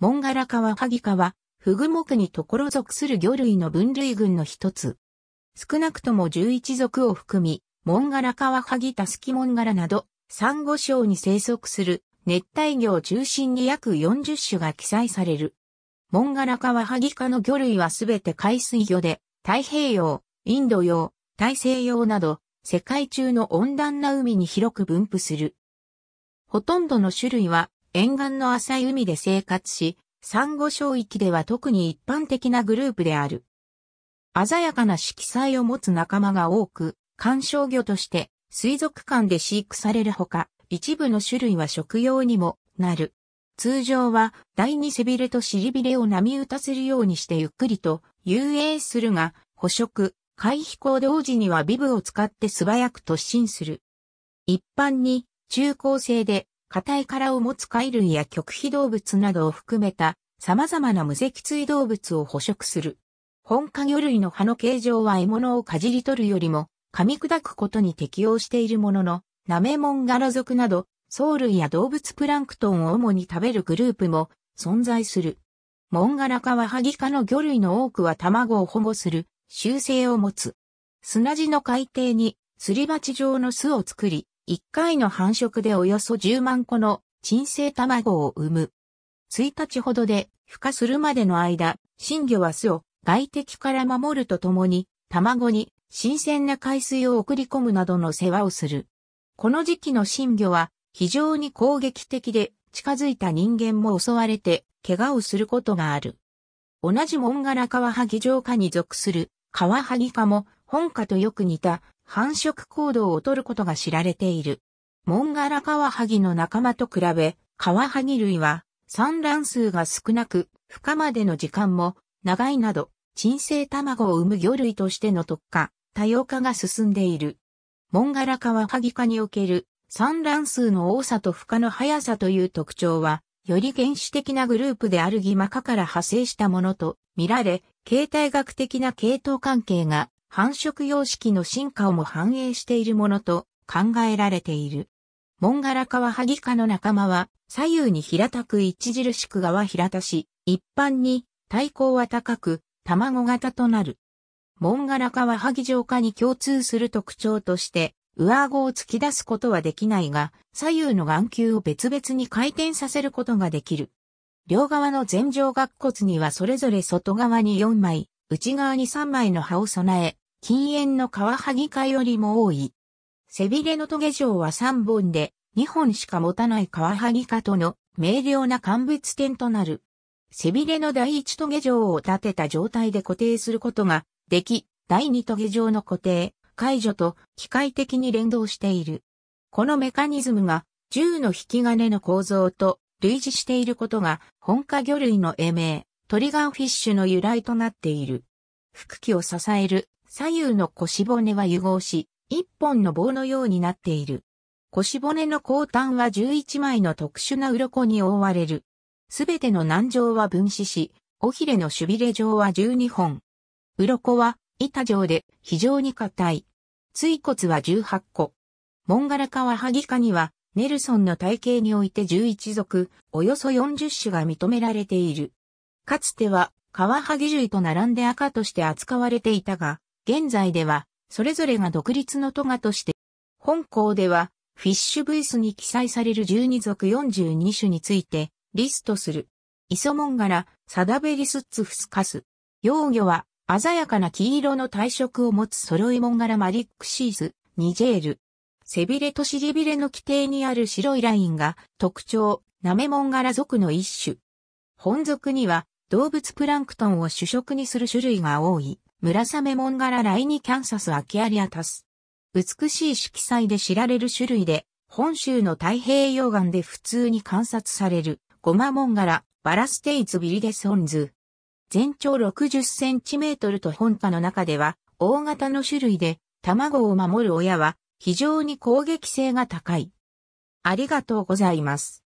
モンガラカワハギ科は、フグ目にところ属する魚類の分類群の一つ。少なくとも11属を含み、モンガラカワハギタスキモンガラなど、サンゴ礁に生息する熱帯魚を中心に約40種が記載される。モンガラカワハギ科の魚類はすべて海水魚で、太平洋、インド洋、大西洋など、世界中の温暖な海に広く分布する。ほとんどの種類は沿岸の浅い海で生活し、珊瑚礁域では特に一般的なグループである。鮮やかな色彩を持つ仲間が多く、観賞魚として水族館で飼育されるほか、一部の種類は食用にもなる。通常は第二背びれと尻びれを波打たせるようにしてゆっくりと遊泳するが、捕食、回避行動時にはビブを使って素早く突進する。一般に中高生で硬い殻を持つ貝類や極秘動物などを含めた様々な無脊椎動物を捕食する。本家魚類の葉の形状は獲物をかじり取るよりも噛み砕くことに適応しているものの、ナメモンガラ属など、藻類や動物プランクトンを主に食べるグループも存在する。モンガラ科はハギ科の魚類の多くは卵を保護する習性を持つ。砂地の海底にすり鉢状の巣を作り、1回の繁殖でおよそ10万個の鎮静卵を産む。1日ほどで孵化するまでの間、新魚は巣を外敵から守るとともに、卵に新鮮な海水を送り込むなどの世話をする。この時期の新魚は非常に攻撃的で近づいた人間も襲われて怪我をすることがある。同じモンガラカワハギ上下に属するカワハギ科も本科とよく似た繁殖行動をとることが知られている。モンガラカワハギの仲間と比べ、カワハギ類は産卵数が少なく、孵化までの時間も長いなど、鎮静卵を産む魚類としての特化、多様化が進んでいる。モンガラカワハギ科における産卵数の多さと孵化の速さという特徴は、より原始的なグループであるギマ科から派生したものと見られ、形態学的な系統関係が繁殖様式の進化をも反映しているものと考えられている。モンガラカワハギ科の仲間は左右に平たく著しく側平たし、一般に体高は高く卵型となる。モンガラカワハギ上科に共通する特徴として、上顎を突き出すことはできないが、左右の眼球を別々に回転させることができる。両側の前上顎骨にはそれぞれ外側に4枚、内側に3枚の葉を備え、禁煙のカワハギ科よりも多い。背びれのトゲ状は3本で、2本しか持たないカワハギ科との明瞭な間物点となる。背びれの第1トゲ状を立てた状態で固定することができ、第2トゲ状の固定、解除と機械的に連動している。このメカニズムが銃の引き金の構造と類似していることが本科魚類の英名、トリガーフィッシュの由来となっている。腹器を支える左右の腰骨は融合し、一本の棒のようになっている。腰骨の後端は11枚の特殊な鱗に覆われる。すべての軟条は分子し、尾ひれのしびれ状は12本。鱗は板状で非常に硬い。椎骨は18個。モンガラカワハギカには、ネルソンの体系において11族、およそ40種が認められている。かつては、カワハギ類と並んで赤として扱われていたが、現在では、それぞれが独立のトガとして、本校では、フィッシュブイスに記載される12族42種について、リストする。イソモンガラ、サダベリスッツフスカス。幼魚は、鮮やかな黄色の体色を持つ揃いモンガラマリックシーズ、ニジェール。背びれと尻びれの規定にある白いラインが特徴、ナメモンガラの一種。本属には動物プランクトンを主食にする種類が多い、ムラサメモンガラライニキャンサスアキアリアタス。美しい色彩で知られる種類で、本州の太平洋岸で普通に観察される、ゴマモンガラ、バラステイツビリデソンズ。全長60センチメートルと本家の中では、大型の種類で、卵を守る親は、非常に攻撃性が高い。ありがとうございます。